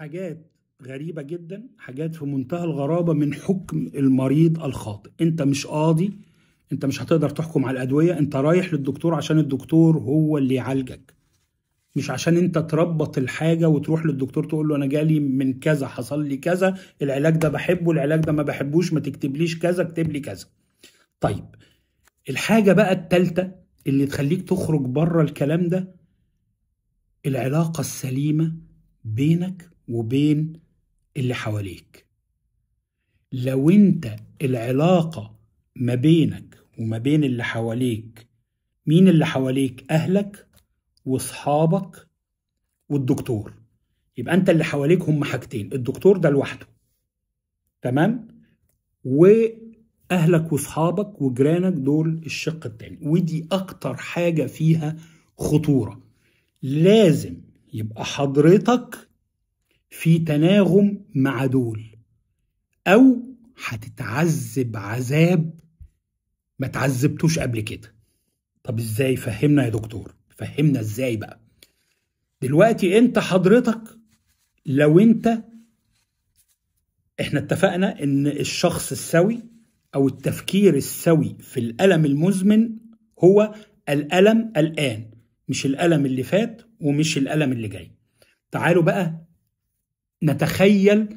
حاجات غريبة جدا حاجات في منتهى الغرابة من حكم المريض الخاطئ انت مش قاضي انت مش هتقدر تحكم على الأدوية انت رايح للدكتور عشان الدكتور هو اللي يعالجك مش عشان انت تربط الحاجة وتروح للدكتور تقول له انا جالي من كذا حصل لي كذا العلاج ده بحبه العلاج ده ما بحبوش ما تكتبليش كذا اكتب لي كذا طيب الحاجة بقى التالتة اللي تخليك تخرج بره الكلام ده العلاقة السليمة بينك وبين اللي حواليك لو انت العلاقة ما بينك وما بين اللي حواليك مين اللي حواليك أهلك وأصحابك والدكتور يبقى أنت اللي حواليك هم حاجتين الدكتور ده لوحده تمام وأهلك وأصحابك وجيرانك دول الشق التاني ودي أكتر حاجة فيها خطورة لازم يبقى حضرتك في تناغم مع دول أو هتتعذب عذاب ما تعذبتوش قبل كده طب ازاي فهمنا يا دكتور فهمنا ازاي بقى دلوقتي انت حضرتك لو انت احنا اتفقنا ان الشخص السوي او التفكير السوي في الالم المزمن هو الالم الان مش الالم اللي فات ومش الالم اللي جاي تعالوا بقى نتخيل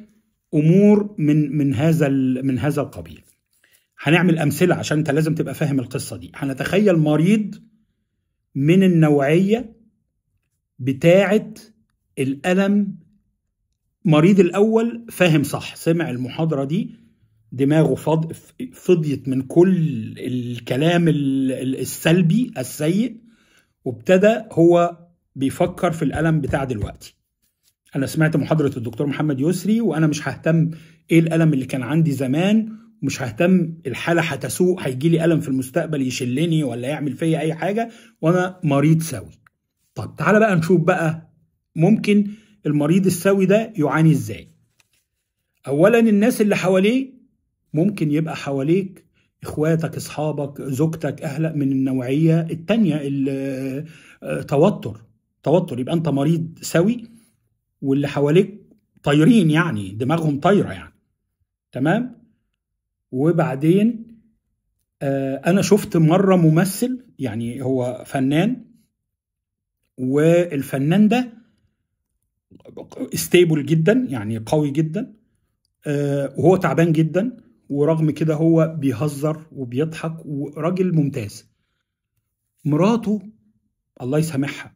امور من من هذا من هذا القبيل هنعمل امثله عشان انت لازم تبقى فاهم القصه دي هنتخيل مريض من النوعيه بتاعه الالم مريض الاول فاهم صح سمع المحاضره دي دماغه فض... فضيت من كل الكلام السلبي السيء وابتدى هو بيفكر في الالم بتاع دلوقتي انا سمعت محاضره الدكتور محمد يسري وانا مش ههتم ايه الالم اللي كان عندي زمان ومش ههتم الحاله هتسوء هيجي لي الم في المستقبل يشلني ولا يعمل فيا اي حاجه وانا مريض سوي طب تعالى بقى نشوف بقى ممكن المريض السوي ده يعاني ازاي اولا الناس اللي حواليه ممكن يبقى حواليك اخواتك اصحابك زوجتك اهلك من النوعيه التانية آه، توتر توتر يبقى انت مريض سوي واللي حواليك طايرين يعني دماغهم طايره يعني تمام وبعدين آه انا شفت مره ممثل يعني هو فنان والفنان ده ستيبل جدا يعني قوي جدا آه وهو تعبان جدا ورغم كده هو بيهزر وبيضحك وراجل ممتاز مراته الله يسامحها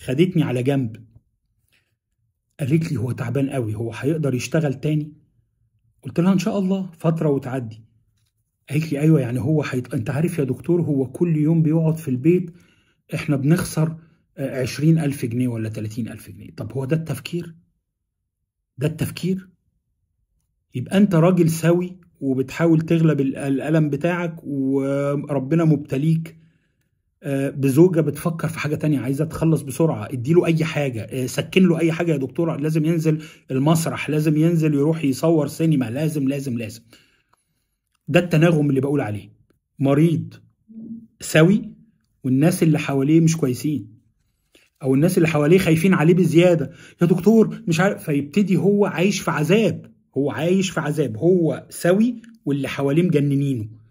خدتني على جنب قالت لي هو تعبان قوي هو هيقدر يشتغل تاني قلت لها ان شاء الله فتره وتعدي قالت لي ايوه يعني هو حيط... انت عارف يا دكتور هو كل يوم بيقعد في البيت احنا بنخسر آه، عشرين ألف جنيه ولا تلاتين ألف جنيه طب هو ده التفكير ده التفكير يبقى انت راجل سوي وبتحاول تغلب الألم بتاعك وربنا مبتليك آه، بزوجه بتفكر في حاجه تانية عايزه تخلص بسرعه اديله اي حاجه آه، سكن له اي حاجه يا دكتوره لازم ينزل المسرح لازم ينزل يروح يصور سينما لازم لازم لازم ده التناغم اللي بقول عليه مريض سوي والناس اللي حواليه مش كويسين او الناس اللي حواليه خايفين عليه بزياده يا دكتور مش عارف فيبتدي هو عايش في عذاب هو عايش في عذاب هو سوي واللي حواليه مجننينه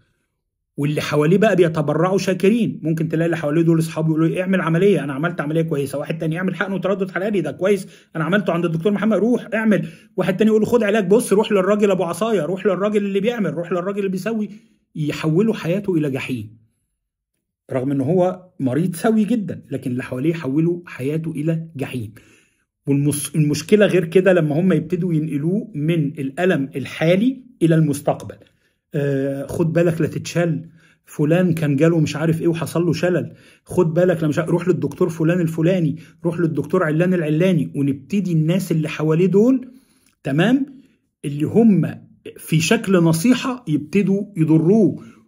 واللي حواليه بقى بيتبرعوا شاكرين ممكن تلاقي اللي حواليه دول اصحابه يقولوا اعمل عمليه انا عملت عمليه كويسه واحد تاني يعمل حقن وتردد حراري ده كويس انا عملته عند الدكتور محمد روح اعمل واحد تاني يقول خد علاج بص روح للراجل ابو عصايه روح للراجل اللي بيعمل روح للراجل اللي بيسوي يحولوا حياته الى جحيم رغم ان هو مريض سوي جدا لكن اللي حواليه حولوا حياته الى جحيم والمشكله غير كده لما هم يبتدوا ينقلوه من الالم الحالي الى المستقبل آه، خد بالك لا تتشل فلان كان جاله مش عارف ايه وحصل له شلل خد بالك لما روح للدكتور فلان الفلاني روح للدكتور علان العلاني ونبتدي الناس اللي حواليه دول تمام اللي هم في شكل نصيحه يبتدوا يضروه